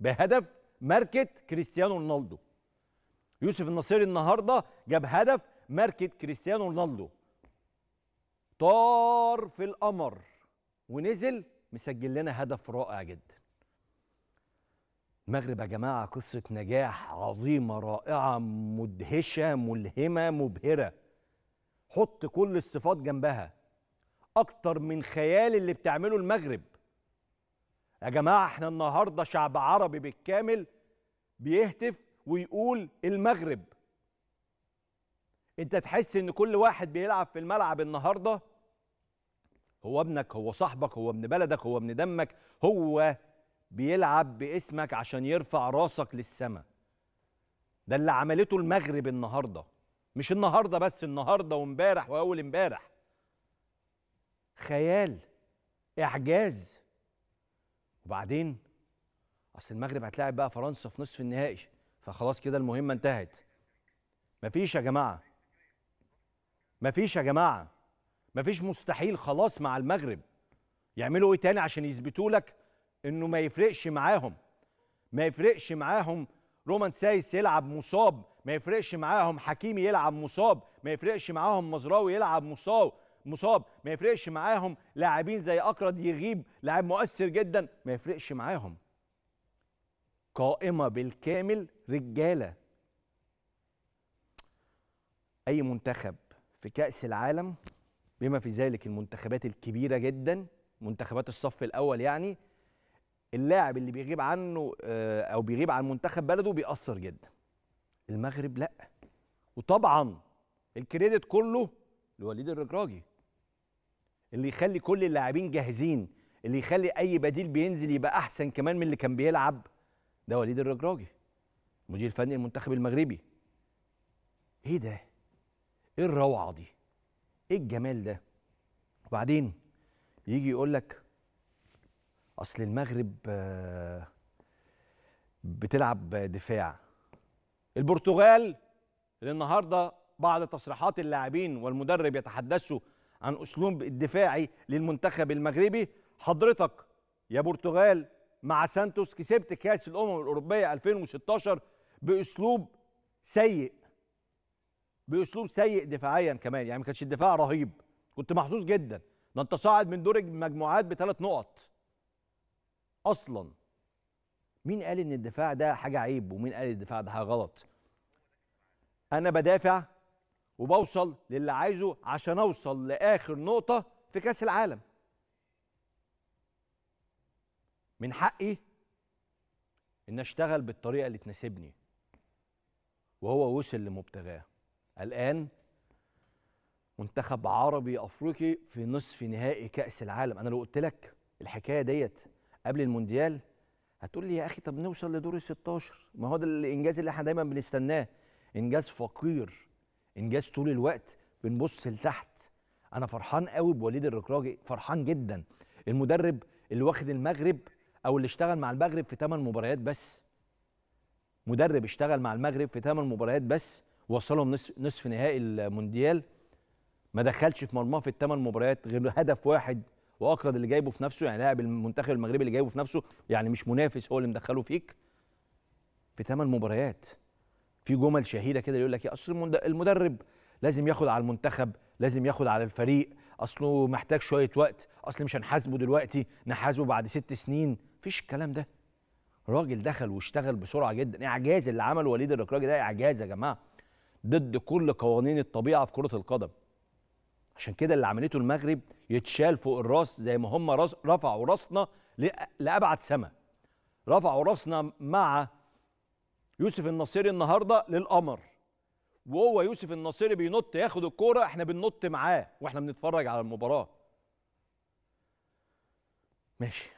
بهدف ماركة كريستيانو رونالدو يوسف النصيري النهارده جاب هدف ماركة كريستيانو رونالدو طار في القمر ونزل مسجل لنا هدف رائع جدا المغرب يا جماعة قصة نجاح عظيمة رائعة مدهشة ملهمة مبهرة حط كل الصفات جنبها أكتر من خيال اللي بتعمله المغرب يا جماعة احنا النهاردة شعب عربي بالكامل بيهتف ويقول المغرب انت تحس ان كل واحد بيلعب في الملعب النهاردة هو ابنك هو صاحبك هو ابن بلدك هو ابن دمك هو بيلعب باسمك عشان يرفع راسك للسماء ده اللي عملته المغرب النهارده مش النهارده بس النهارده وامبارح واول امبارح خيال اعجاز وبعدين اصل المغرب هتلاعب بقى فرنسا في نصف النهائي فخلاص كده المهمه انتهت مفيش يا جماعه مفيش يا جماعه مفيش مستحيل خلاص مع المغرب يعملوا ايه تاني عشان يثبتوا لك انه ما يفرقش معاهم ما يفرقش معاهم رومان سايس يلعب مصاب ما يفرقش معاهم حكيمي يلعب مصاب ما يفرقش معاهم مزراوي يلعب مصاب مصاب ما يفرقش معاهم لاعبين زي اكرد يغيب لاعب مؤثر جدا ما يفرقش معاهم قائمه بالكامل رجاله اي منتخب في كاس العالم بما في ذلك المنتخبات الكبيره جدا منتخبات الصف الاول يعني اللاعب اللي بيغيب عنه آه، او بيغيب عن منتخب بلده بيأثر جدا المغرب لا وطبعا الكريدت كله لوليد الرجراجي اللي يخلي كل اللاعبين جاهزين اللي يخلي اي بديل بينزل يبقى احسن كمان من اللي كان بيلعب ده وليد الرجراجي مدير فني المنتخب المغربي ايه ده ايه الروعه دي ايه الجمال ده وبعدين يجي يقول لك اصل المغرب آه، بتلعب دفاع البرتغال اللي النهارده بعد تصريحات اللاعبين والمدرب يتحدثوا عن اسلوب الدفاعي للمنتخب المغربي حضرتك يا برتغال مع سانتوس كسبت كاس الامم الاوروبيه 2016 باسلوب سيء باسلوب سيء دفاعيا كمان يعني ما كانش الدفاع رهيب كنت محظوظ جدا ده انت صاعد من دور المجموعات بثلاث نقط اصلا مين قال ان الدفاع ده حاجه عيب ومين قال الدفاع ده حاجه غلط انا بدافع وبوصل للي عايزه عشان اوصل لاخر نقطه في كاس العالم من حقي ان اشتغل بالطريقه اللي تناسبني وهو وصل لمبتغاه الان منتخب عربي افريقي في نصف نهائي كاس العالم انا لو قلت لك الحكايه ديت قبل المونديال هتقول لي يا اخي طب نوصل لدور ال 16 ما هو ده الانجاز اللي احنا دايما بنستناه انجاز فقير انجاز طول الوقت بنبص لتحت انا فرحان قوي بوليد الركراجي فرحان جدا المدرب اللي واخد المغرب او اللي اشتغل مع المغرب في 8 مباريات بس مدرب اشتغل مع المغرب في 8 مباريات بس وصلهم نصف, نصف نهائي المونديال ما دخلش في مرماه في الثمان مباريات غير هدف واحد واكرد اللي جايبه في نفسه يعني لاعب المنتخب المغربي اللي جايبه في نفسه يعني مش منافس هو اللي مدخله فيك في ثمان مباريات في جمل شهيره كده يقول لك يا إيه، اصل المدرب لازم ياخد على المنتخب لازم ياخد على الفريق اصله محتاج شويه وقت اصل مش هنحاسبه دلوقتي نحاسبه بعد ست سنين مفيش الكلام ده راجل دخل واشتغل بسرعه جدا اعجاز اللي عمله وليد الركراجي ده اعجاز يا جماعه ضد كل قوانين الطبيعه في كره القدم عشان كده اللي عملته المغرب يتشال فوق الراس زي ما هم رفعوا راسنا لابعد سما رفعوا راسنا مع يوسف النصيري النهارده للقمر وهو يوسف النصيري بينط ياخد الكوره احنا بننط معاه واحنا بنتفرج على المباراه ماشي